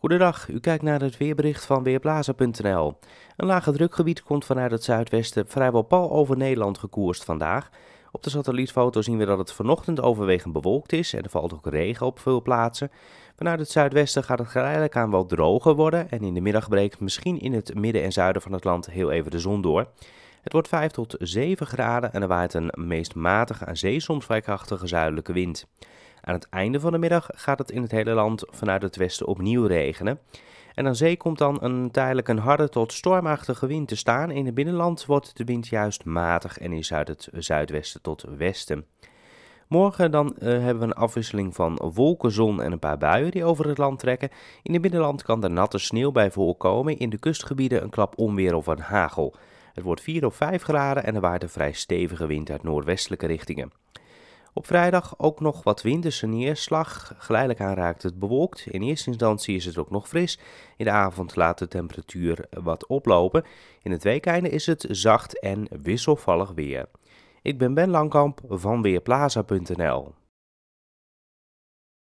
Goedendag, u kijkt naar het weerbericht van weerblazen.nl. Een lage drukgebied komt vanuit het zuidwesten vrijwel pal over Nederland gekoerst vandaag. Op de satellietfoto zien we dat het vanochtend overwegend bewolkt is en er valt ook regen op veel plaatsen. Vanuit het zuidwesten gaat het geleidelijk aan wat droger worden en in de middag breekt misschien in het midden en zuiden van het land heel even de zon door. Het wordt 5 tot 7 graden en er waait een meest matige en zee soms vrij krachtige zuidelijke wind. Aan het einde van de middag gaat het in het hele land vanuit het westen opnieuw regenen. En aan zee komt dan een tijdelijk een harde tot stormachtige wind te staan. In het binnenland wordt de wind juist matig en is uit het zuidwesten tot westen. Morgen dan eh, hebben we een afwisseling van wolken, zon en een paar buien die over het land trekken. In het binnenland kan er natte sneeuw bij voorkomen. In de kustgebieden een klap onweer of een hagel. Het wordt 4 of 5 graden en er waait een vrij stevige wind uit noordwestelijke richtingen. Op vrijdag ook nog wat winterse dus neerslag. Geleidelijk aanraakt het bewolkt. In eerste instantie is het ook nog fris. In de avond laat de temperatuur wat oplopen. In het weekeinde is het zacht en wisselvallig weer. Ik ben Ben Langkamp van Weerplaza.nl.